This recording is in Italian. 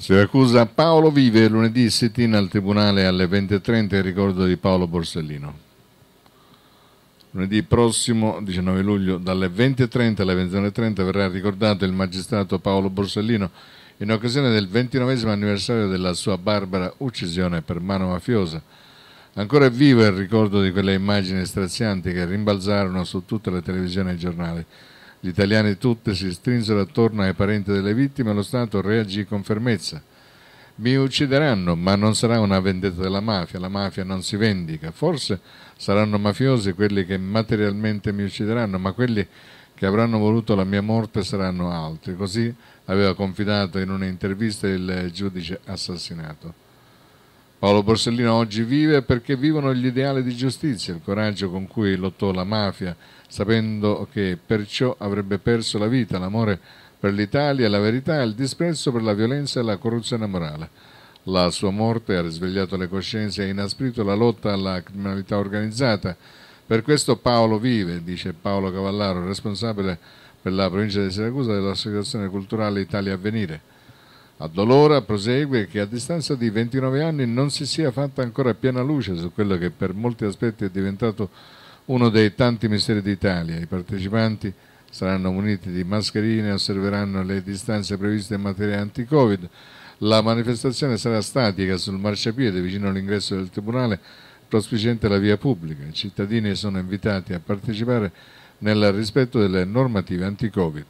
Siracusa Paolo vive lunedì sit-in al Tribunale alle 20.30 in ricordo di Paolo Borsellino. Lunedì prossimo, 19 luglio, dalle 20.30 alle 21.30 verrà ricordato il magistrato Paolo Borsellino in occasione del 29 anniversario della sua barbara uccisione per mano mafiosa. Ancora è vivo il ricordo di quelle immagini strazianti che rimbalzarono su tutte le televisioni e i giornali gli italiani tutti si strinsero attorno ai parenti delle vittime e lo Stato reagì con fermezza. Mi uccideranno, ma non sarà una vendetta della mafia, la mafia non si vendica. Forse saranno mafiosi quelli che materialmente mi uccideranno, ma quelli che avranno voluto la mia morte saranno altri. Così aveva confidato in un'intervista il giudice assassinato. Paolo Borsellino oggi vive perché vivono gli ideali di giustizia, il coraggio con cui lottò la mafia, sapendo che perciò avrebbe perso la vita, l'amore per l'Italia, la verità, e il disprezzo per la violenza e la corruzione morale. La sua morte ha risvegliato le coscienze e inasprito la lotta alla criminalità organizzata. Per questo Paolo vive, dice Paolo Cavallaro, responsabile per la provincia di Siracusa dell'Associazione Culturale Italia Avvenire. Addolora prosegue che a distanza di 29 anni non si sia fatta ancora piena luce su quello che per molti aspetti è diventato uno dei tanti misteri d'Italia. I partecipanti saranno muniti di mascherine e osserveranno le distanze previste in materia anti-Covid. La manifestazione sarà statica sul marciapiede vicino all'ingresso del Tribunale, prospiciente la via pubblica. I cittadini sono invitati a partecipare nel rispetto delle normative anti-Covid.